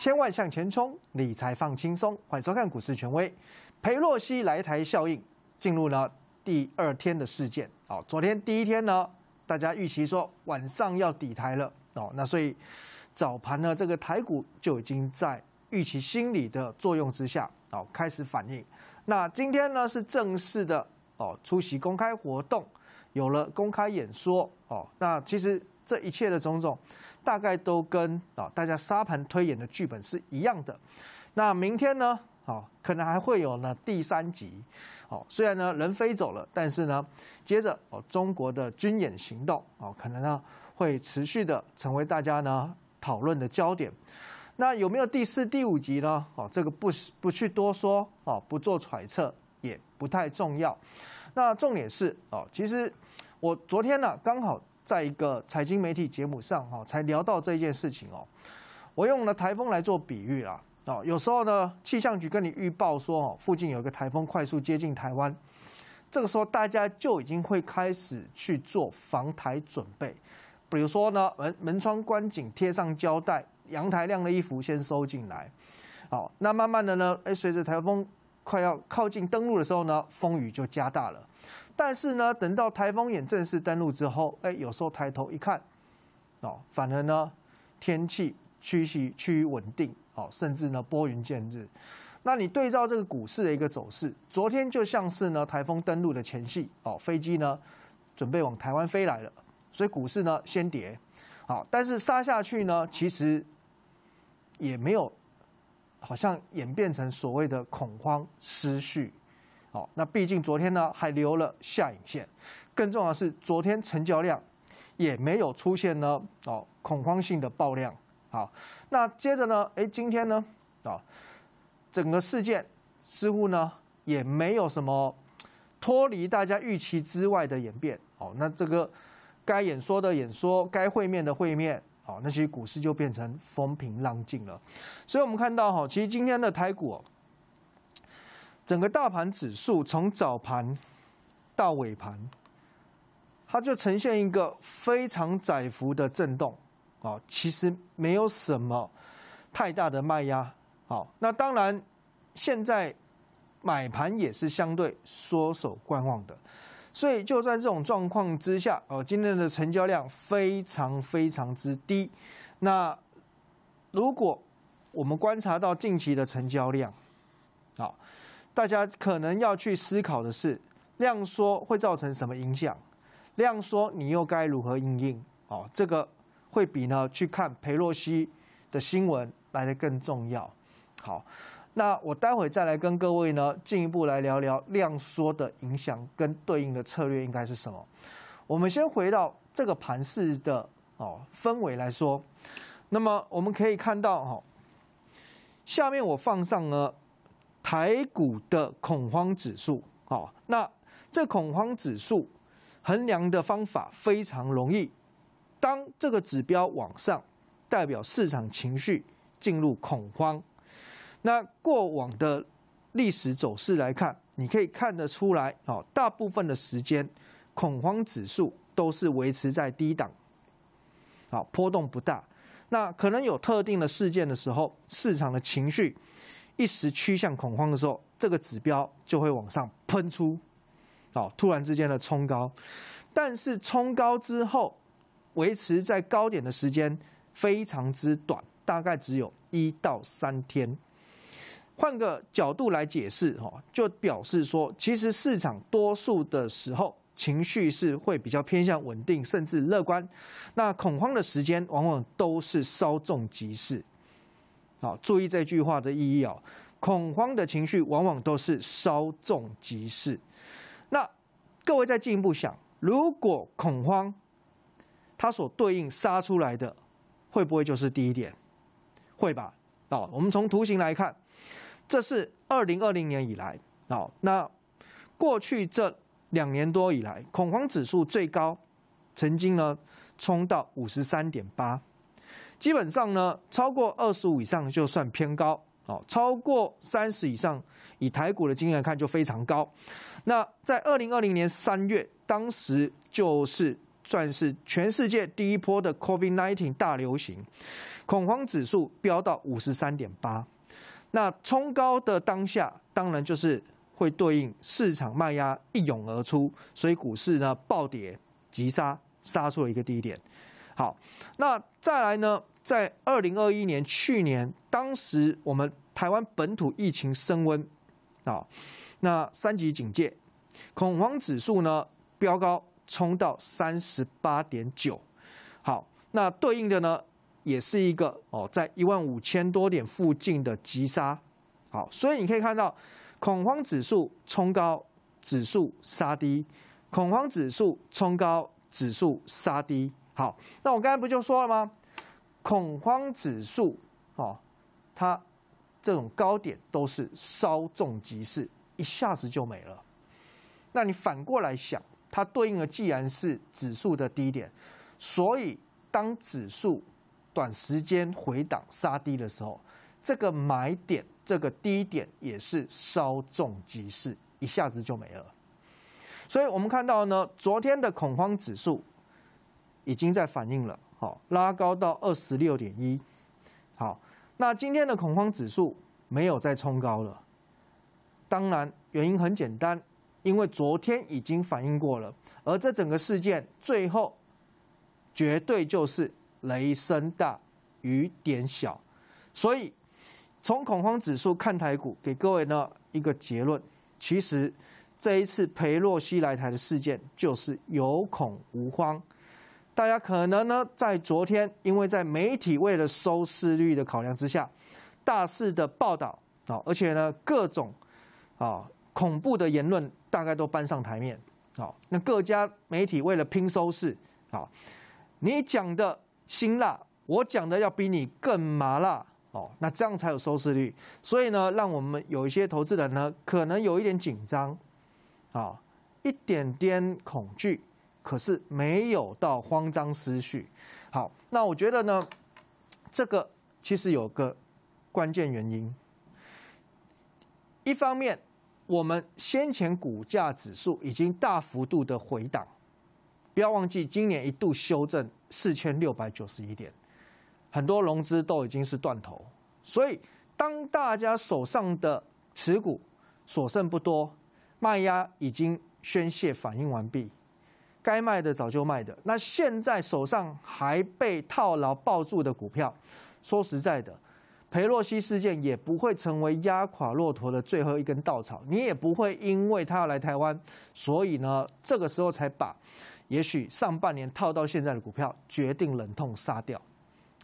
千万向前冲，理财放轻松。欢迎收看股市权威。裴洛西来台效应进入了第二天的事件。哦，昨天第一天呢，大家预期说晚上要抵台了。哦，那所以早盘呢，这个台股就已经在预期心理的作用之下，哦开始反应。那今天呢是正式的哦出席公开活动，有了公开演说。哦，那其实这一切的种种。大概都跟啊大家沙盘推演的剧本是一样的。那明天呢，哦，可能还会有呢第三集。哦，虽然呢人飞走了，但是呢，接着哦中国的军演行动哦，可能呢会持续的成为大家呢讨论的焦点。那有没有第四、第五集呢？哦，这个不不去多说，哦，不做揣测，也不太重要。那重点是哦，其实我昨天呢刚好。在一个财经媒体节目上，哈，才聊到这件事情哦。我用了台风来做比喻啊，哦，有时候呢，气象局跟你预报说哦，附近有一个台风快速接近台湾，这个时候大家就已经会开始去做防台准备，比如说呢，门门窗关紧，贴上胶带，阳台晾的衣服先收进来，好，那慢慢的呢，哎，随着台风。快要靠近登陆的时候呢，风雨就加大了。但是呢，等到台风眼正式登陆之后，哎，有时候抬头一看，哦，反而呢，天气趋息趋于稳定，哦，甚至呢，拨云见日。那你对照这个股市的一个走势，昨天就像是呢，台风登陆的前戏，哦，飞机呢，准备往台湾飞来了，所以股市呢，先跌，好，但是杀下去呢，其实也没有。好像演变成所谓的恐慌思绪，好，那毕竟昨天呢还留了下影线，更重要是昨天成交量也没有出现呢哦恐慌性的爆量，好，那接着呢，哎，今天呢啊，整个事件似乎呢也没有什么脱离大家预期之外的演变，哦，那这个该演说的演说，该会面的会面。那些股市就变成风平浪静了，所以我们看到哈，其实今天的台股整个大盘指数从早盘到尾盘，它就呈现一个非常窄幅的震动。哦，其实没有什么太大的卖压。好，那当然现在买盘也是相对缩手观望的。所以就在这种状况之下，哦，今天的成交量非常非常之低。那如果我们观察到近期的成交量，好，大家可能要去思考的是，量缩会造成什么影响？量缩你又该如何应应？哦，这个会比呢去看裴洛西的新闻来的更重要。好。那我待会再来跟各位呢进一步来聊聊量缩的影响跟对应的策略应该是什么。我们先回到这个盘市的哦氛围来说，那么我们可以看到哦，下面我放上了台股的恐慌指数哦。那这恐慌指数衡量的方法非常容易，当这个指标往上，代表市场情绪进入恐慌。那过往的历史走势来看，你可以看得出来，哦，大部分的时间恐慌指数都是维持在低档，啊，波动不大。那可能有特定的事件的时候，市场的情绪一时趋向恐慌的时候，这个指标就会往上喷出，哦，突然之间的冲高。但是冲高之后，维持在高点的时间非常之短，大概只有一到三天。换个角度来解释，哈，就表示说，其实市场多数的时候情绪是会比较偏向稳定，甚至乐观。那恐慌的时间往往都是稍纵即逝。好，注意这句话的意义哦。恐慌的情绪往往都是稍纵即逝。那各位再进一步想，如果恐慌，它所对应杀出来的，会不会就是低点？会吧？啊，我们从图形来看。这是二零二零年以来啊，那过去这两年多以来，恐慌指数最高，曾经呢冲到五十三点八，基本上呢超过二十五以上就算偏高哦，超过三十以上，以台股的经验看就非常高。那在二零二零年三月，当时就是算是全世界第一波的 COVID-19 大流行，恐慌指数飙到五十三点八。那冲高的当下，当然就是会对应市场卖压一涌而出，所以股市呢暴跌急杀，杀出了一个低点。好，那再来呢，在二零二一年去年，当时我们台湾本土疫情升温啊，那三级警戒，恐慌指数呢飙高冲到三十八点九，好，那对应的呢？也是一个哦，在一万五千多点附近的急杀，好，所以你可以看到恐慌指数冲高，指数杀低；恐慌指数冲高，指数杀低。好，那我刚才不就说了吗？恐慌指数哦，它这种高点都是稍纵即逝，一下子就没了。那你反过来想，它对应的既然是指数的低点，所以当指数。短时间回档杀低的时候，这个买点，这个低点也是稍纵即逝，一下子就没了。所以我们看到呢，昨天的恐慌指数已经在反映了，好拉高到二十六点一。好，那今天的恐慌指数没有再冲高了。当然，原因很简单，因为昨天已经反应过了，而这整个事件最后绝对就是。雷声大雨点小，所以从恐慌指数看台股，给各位呢一个结论：，其实这一次裴洛西来台的事件就是有恐无慌。大家可能呢在昨天，因为在媒体为了收视率的考量之下，大肆的报道啊，而且呢各种啊恐怖的言论大概都搬上台面啊。那各家媒体为了拼收视啊，你讲的。辛辣，我讲的要比你更麻辣哦，那这样才有收视率。所以呢，让我们有一些投资人呢，可能有一点紧张，啊，一点点恐惧，可是没有到慌张失序。好，那我觉得呢，这个其实有个关键原因，一方面，我们先前股价指数已经大幅度的回档。不要忘记，今年一度修正四千六百九十一点，很多融资都已经是断头。所以，当大家手上的持股所剩不多，卖压已经宣泄反应完毕，该卖的早就卖的。那现在手上还被套牢抱住的股票，说实在的，裴洛西事件也不会成为压垮骆驼的最后一根稻草。你也不会因为他要来台湾，所以呢，这个时候才把。也许上半年套到现在的股票，决定冷痛杀掉，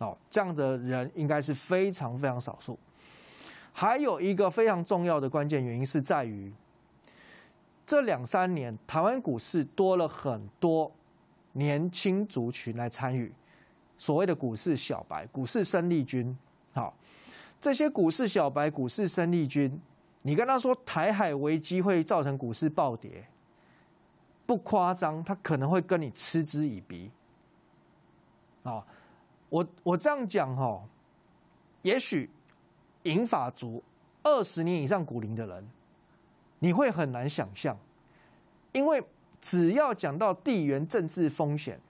哦，这样的人应该是非常非常少数。还有一个非常重要的关键原因是在于，这两三年台湾股市多了很多年轻族群来参与，所谓的股市小白、股市生力军，好，这些股市小白、股市生力军，你跟他说台海危机会造成股市暴跌。不夸张，他可能会跟你嗤之以鼻。啊，我我这样讲哈，也许银发族二十年以上股龄的人，你会很难想象，因为只要讲到地缘政治风险，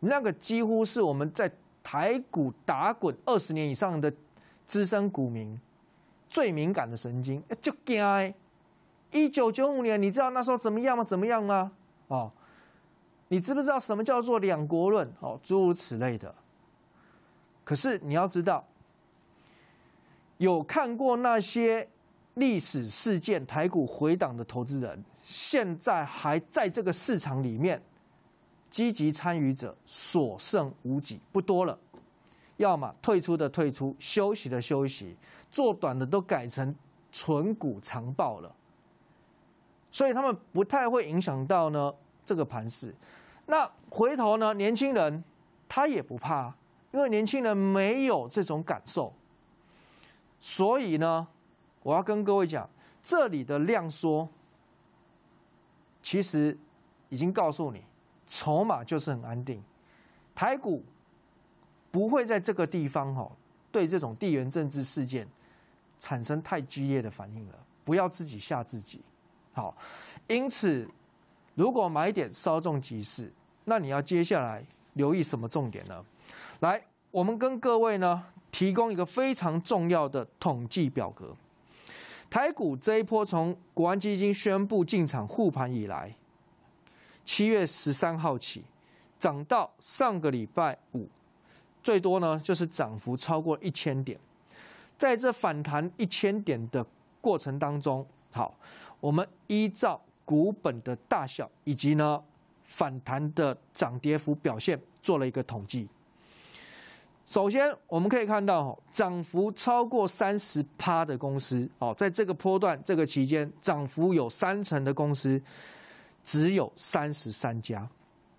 那个几乎是我们在台股打滚二十年以上的资深股民最敏感的神经，就惊。一九九五年，你知道那时候怎么样吗？怎么样吗？哦，你知不知道什么叫做两国论？哦，诸如此类的。可是你要知道，有看过那些历史事件台股回档的投资人，现在还在这个市场里面，积极参与者所剩无几，不多了。要么退出的退出，休息的休息，做短的都改成纯股长报了。所以他们不太会影响到呢这个盘市。那回头呢，年轻人他也不怕，因为年轻人没有这种感受。所以呢，我要跟各位讲，这里的量缩，其实已经告诉你，筹码就是很安定。台股不会在这个地方哦，对这种地缘政治事件产生太激烈的反应了。不要自己吓自己。好，因此，如果买点稍纵即逝，那你要接下来留意什么重点呢？来，我们跟各位呢提供一个非常重要的统计表格。台股这一波从国安基金宣布进场护盘以来，七月十三号起涨到上个礼拜五，最多呢就是涨幅超过一千点。在这反弹一千点的过程当中，好。我们依照股本的大小以及呢反弹的涨跌幅表现做了一个统计。首先我们可以看到，涨幅超过三十趴的公司，哦，在这个波段、这个期间，涨幅有三成的公司只有三十三家，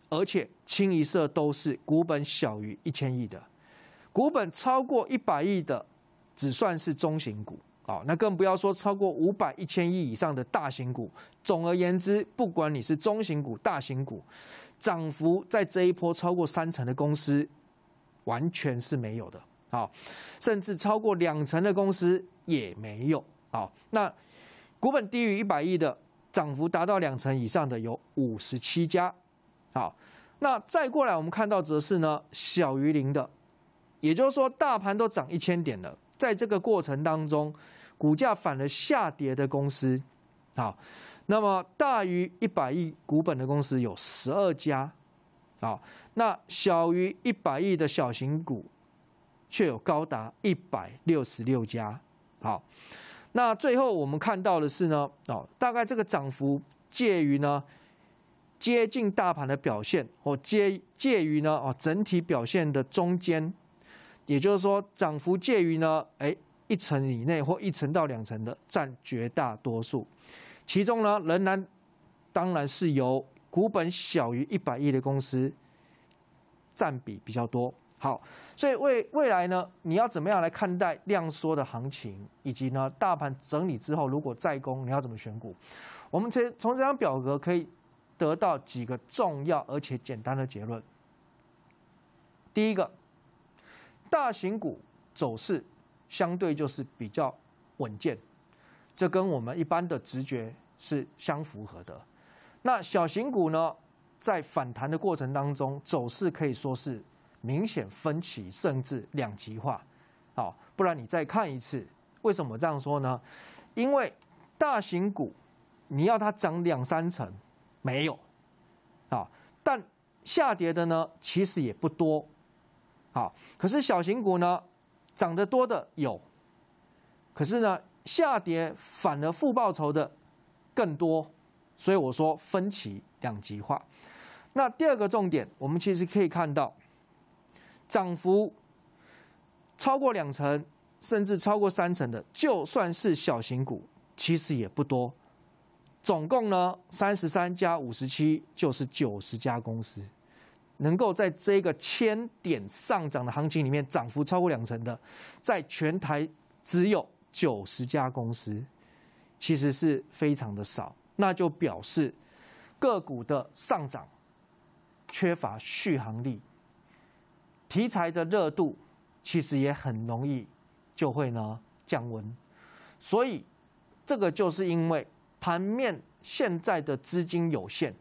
而且清一色都是股本小于一千亿的，股本超过一百亿的只算是中型股。好，那更不要说超过五百一千亿以上的大型股。总而言之，不管你是中型股、大型股，涨幅在这一波超过三成的公司，完全是没有的。好，甚至超过两成的公司也没有。好，那股本低于一百亿的涨幅达到两成以上的有五十七家。好，那再过来我们看到则是呢小于零的，也就是说大盘都涨一千点了。在这个过程当中，股价反了下跌的公司，好，那么大于一百亿股本的公司有十二家，好，那小于一百亿的小型股却有高达一百六十六家，好，那最后我们看到的是呢，哦，大概这个涨幅介于呢接近大盘的表现，或介介于呢哦整体表现的中间。也就是说，涨幅介于呢，哎，一层以内或一层到两层的占绝大多数。其中呢，仍然当然是由股本小于一百亿的公司占比比较多。好，所以未未来呢，你要怎么样来看待量缩的行情，以及呢，大盘整理之后如果再攻，你要怎么选股？我们从从这张表格可以得到几个重要而且简单的结论。第一个。大型股走势相对就是比较稳健，这跟我们一般的直觉是相符合的。那小型股呢，在反弹的过程当中，走势可以说是明显分歧，甚至两极化。好，不然你再看一次，为什么这样说呢？因为大型股你要它涨两三成没有，啊，但下跌的呢，其实也不多。好，可是小型股呢，涨得多的有，可是呢，下跌反而负报酬的更多，所以我说分歧两极化。那第二个重点，我们其实可以看到，涨幅超过两成，甚至超过三成的，就算是小型股，其实也不多，总共呢，三十三加五十七就是九十家公司。能够在这个千点上涨的行情里面涨幅超过两成的，在全台只有九十家公司，其实是非常的少。那就表示个股的上涨缺乏续航力，题材的热度其实也很容易就会呢降温。所以这个就是因为盘面现在的资金有限，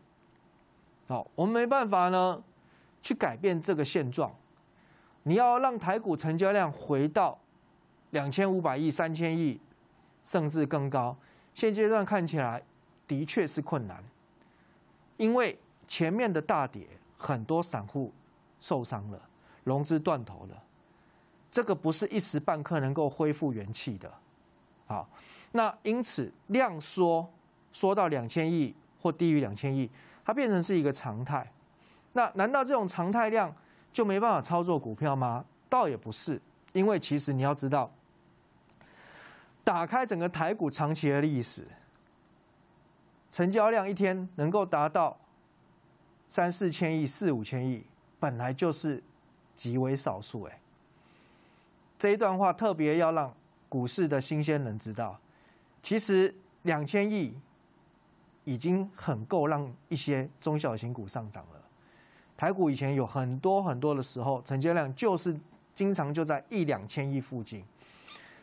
好，我们没办法呢。去改变这个现状，你要让台股成交量回到两千五百亿、三千亿，甚至更高。现阶段看起来的确是困难，因为前面的大跌，很多散户受伤了，融资断头了，这个不是一时半刻能够恢复元气的。好，那因此量缩缩到两千亿或低于两千亿，它变成是一个常态。那难道这种常态量就没办法操作股票吗？倒也不是，因为其实你要知道，打开整个台股长期的历史，成交量一天能够达到三四千亿、四五千亿，本来就是极为少数。哎，这一段话特别要让股市的新鲜人知道，其实两千亿已经很够让一些中小型股上涨了。台股以前有很多很多的时候，成交量就是经常就在一两千亿附近。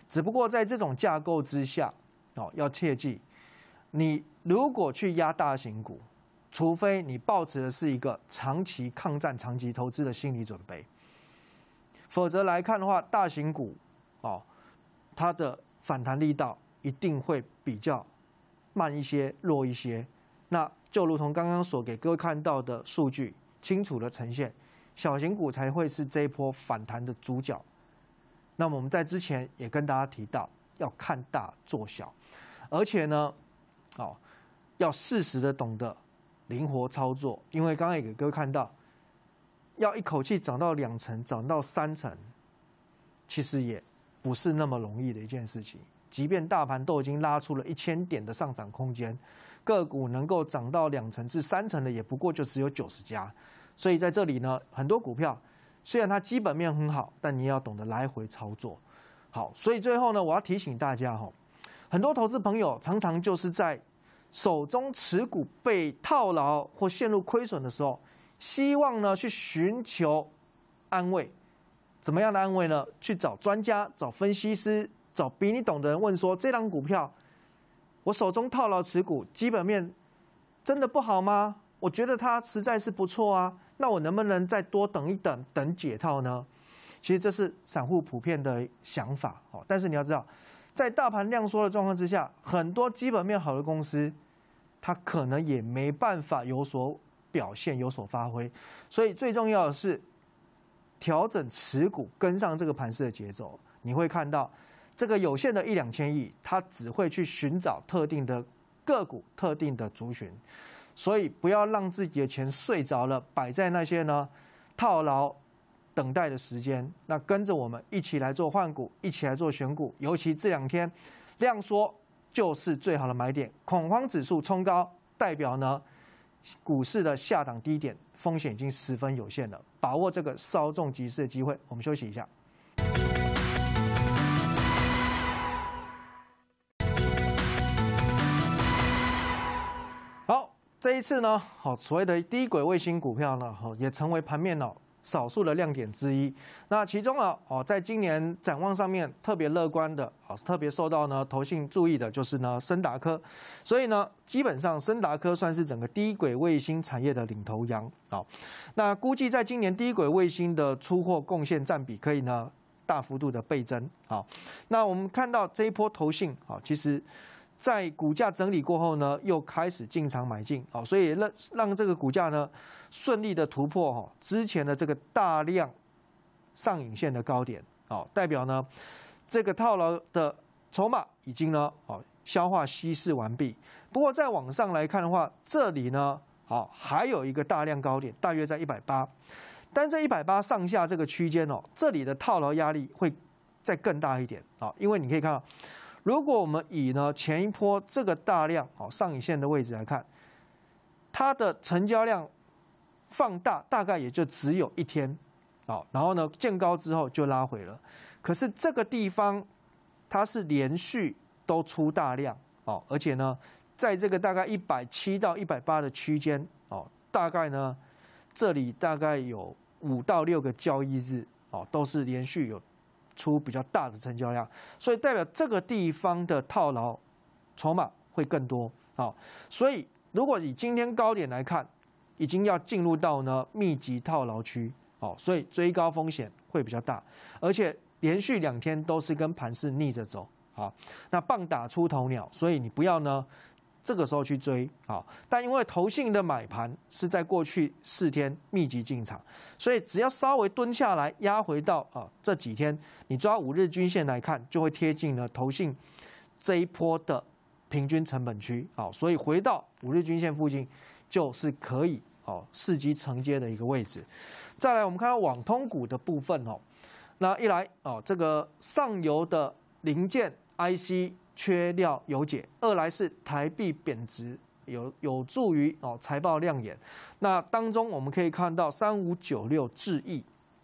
只不过在这种架构之下，哦，要切记，你如果去压大型股，除非你抱持的是一个长期抗战、长期投资的心理准备，否则来看的话，大型股哦，它的反弹力道一定会比较慢一些、弱一些。那就如同刚刚所给各位看到的数据。清楚的呈现，小型股才会是这一波反弹的主角。那么我们在之前也跟大家提到，要看大做小，而且呢，哦，要适时的懂得灵活操作。因为刚刚也给各位看到，要一口气涨到两成，涨到三成，其实也不是那么容易的一件事情。即便大盘都已经拉出了一千点的上涨空间。个股能够涨到两成至三成的，也不过就只有九十家，所以在这里呢，很多股票虽然它基本面很好，但你要懂得来回操作。好，所以最后呢，我要提醒大家哈，很多投资朋友常常就是在手中持股被套牢或陷入亏损的时候，希望呢去寻求安慰，怎么样的安慰呢？去找专家、找分析师、找比你懂的人问说，这张股票。我手中套牢持股，基本面真的不好吗？我觉得它实在是不错啊。那我能不能再多等一等，等解套呢？其实这是散户普遍的想法哦。但是你要知道，在大盘量缩的状况之下，很多基本面好的公司，它可能也没办法有所表现、有所发挥。所以最重要的是调整持股，跟上这个盘势的节奏。你会看到。这个有限的一两千亿，它只会去寻找特定的个股、特定的族群，所以不要让自己的钱睡着了，摆在那些呢套牢等待的时间。那跟着我们一起来做换股，一起来做选股，尤其这两天量缩就是最好的买点。恐慌指数冲高代表呢股市的下档低点风险已经十分有限了，把握这个稍纵即逝的机会。我们休息一下。这一次呢，好，所谓的低轨卫星股票呢，好也成为盘面呢少数的亮点之一。那其中呢，哦，在今年展望上面特别乐观的，啊，特别受到呢投信注意的，就是呢深达科。所以呢，基本上深达科算是整个低轨卫星产业的领头羊。好，那估计在今年低轨卫星的出货贡献占比可以呢大幅度的倍增。好，那我们看到这一波投信，好，其实。在股价整理过后呢，又开始进场买进，好，所以让让这个股价呢顺利的突破哈之前的这个大量上影线的高点，好，代表呢这个套牢的筹码已经呢啊消化稀释完毕。不过再往上来看的话，这里呢好还有一个大量高点，大约在一百八，但这一百八上下这个区间哦，这里的套牢压力会再更大一点啊，因为你可以看到。如果我们以呢前一波这个大量哦上影线的位置来看，它的成交量放大大概也就只有一天，哦，然后呢见高之后就拉回了。可是这个地方它是连续都出大量哦，而且呢在这个大概一百七到一百八的区间哦，大概呢这里大概有五到六个交易日哦都是连续有。出比较大的成交量，所以代表这个地方的套牢筹码会更多啊。所以如果以今天高点来看，已经要进入到呢密集套牢区哦，所以追高风险会比较大，而且连续两天都是跟盘势逆着走啊。那棒打出头鸟，所以你不要呢。这个时候去追啊，但因为投信的买盘是在过去四天密集进场，所以只要稍微蹲下来压回到啊这几天，你抓五日均线来看，就会贴近了投信这一波的平均成本区啊，所以回到五日均线附近就是可以哦伺机承接的一个位置。再来，我们看到网通股的部分哦，那一来哦这个上游的零件 IC。缺料有解，二来是台币贬值有有助于哦财报亮眼。那当中我们可以看到三五九六智毅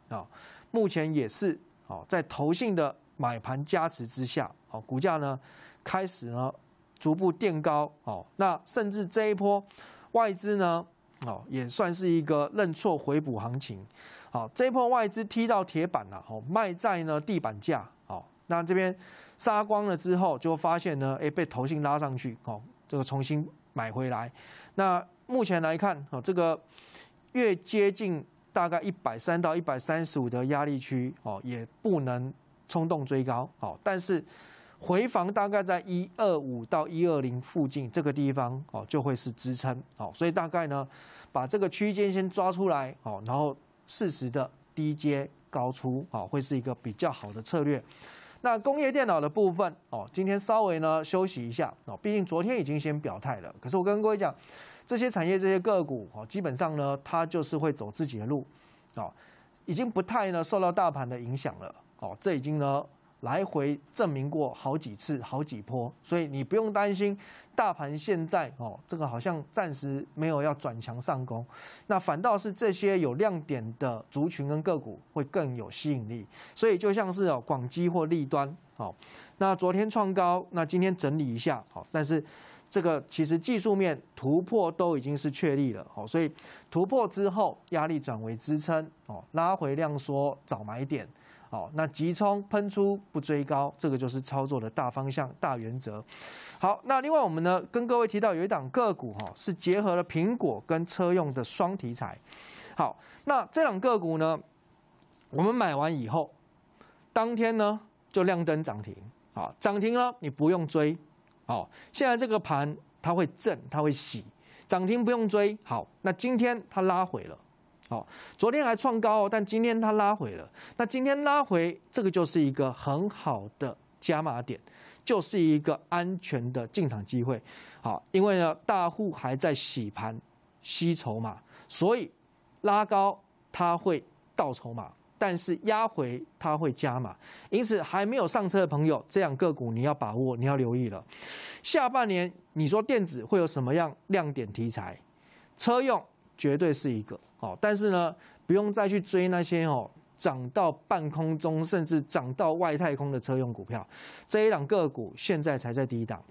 啊，目前也是哦在投信的买盘加持之下哦股价呢开始呢逐步垫高哦。那甚至这一波外资呢哦也算是一个认错回补行情。好，这一波外资踢到铁板了哦，卖在呢地板价哦。那这边。杀光了之后，就发现呢，哎，被投性拉上去哦，这个重新买回来。那目前来看，哦，这个越接近大概一百三到一百三十五的压力区哦，也不能冲动追高哦。但是回防大概在一二五到一二零附近这个地方哦，就会是支撑哦。所以大概呢，把这个区间先抓出来哦，然后适时的低接高出哦，会是一个比较好的策略。那工业电脑的部分哦，今天稍微呢休息一下哦，毕竟昨天已经先表态了。可是我跟各位讲，这些产业这些个股哦，基本上呢它就是会走自己的路，哦，已经不太呢受到大盘的影响了哦，这已经呢。来回证明过好几次、好几波，所以你不用担心大盘现在哦，这个好像暂时没有要转强上攻，那反倒是这些有亮点的族群跟个股会更有吸引力。所以就像是哦，广基或利端哦，那昨天创高，那今天整理一下哦，但是这个其实技术面突破都已经是确立了哦，所以突破之后压力转为支撑哦，拉回量缩找买点。好，那急冲喷出不追高，这个就是操作的大方向大原则。好，那另外我们呢跟各位提到有一档个股哈，是结合了苹果跟车用的双题材。好，那这档个股呢，我们买完以后，当天呢就亮灯涨停，啊涨停了你不用追，哦现在这个盘它会震它会洗，涨停不用追。好，那今天它拉回了。好，昨天还创高哦，但今天它拉回了。那今天拉回，这个就是一个很好的加码点，就是一个安全的进场机会。好，因为呢大户还在洗盘吸筹码，所以拉高它会倒筹码，但是压回它会加码。因此，还没有上车的朋友，这样个股你要把握，你要留意了。下半年你说电子会有什么样亮点题材？车用。绝对是一个哦，但是呢，不用再去追那些哦涨到半空中，甚至涨到外太空的车用股票，这一档个股现在才在一档。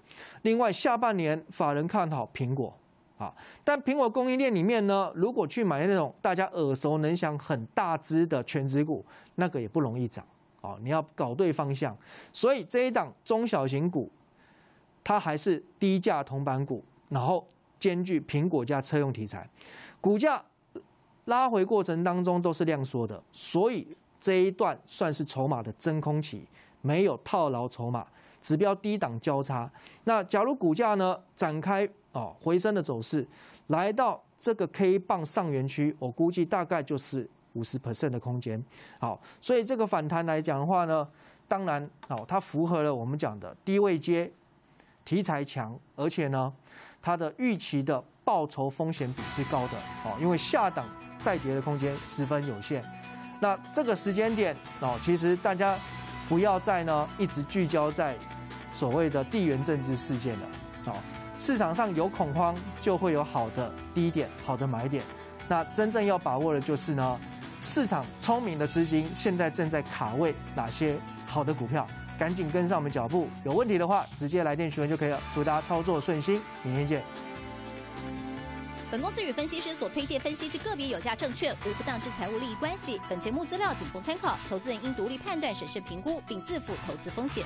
另外，下半年法人看好苹果啊，但苹果供应链里面呢，如果去买那种大家耳熟能详、很大只的全值股，那个也不容易涨哦。你要搞对方向，所以这一档中小型股，它还是低价铜板股，然后。兼具苹果加车用题材，股价拉回过程当中都是量缩的，所以这一段算是筹码的真空期，没有套牢筹码，指标低档交叉。那假如股价呢展开哦回升的走势，来到这个 K 棒上元区，我估计大概就是五十 percent 的空间。好，所以这个反弹来讲的话呢，当然啊它符合了我们讲的低位接题材强，而且呢。它的预期的报酬风险比是高的，哦，因为下档再跌的空间十分有限。那这个时间点，哦，其实大家不要再呢一直聚焦在所谓的地缘政治事件了，哦，市场上有恐慌就会有好的低点、好的买点。那真正要把握的，就是呢，市场聪明的资金现在正在卡位哪些好的股票。赶紧跟上我们脚步，有问题的话直接来电询问就可以了。祝大家操作顺心，明天见。本公司与分析师所推荐分析之个别有价证券无不当之财务利益关系。本节目资料仅供参考，投资人应独立判断、审慎评估，并自负投资风险。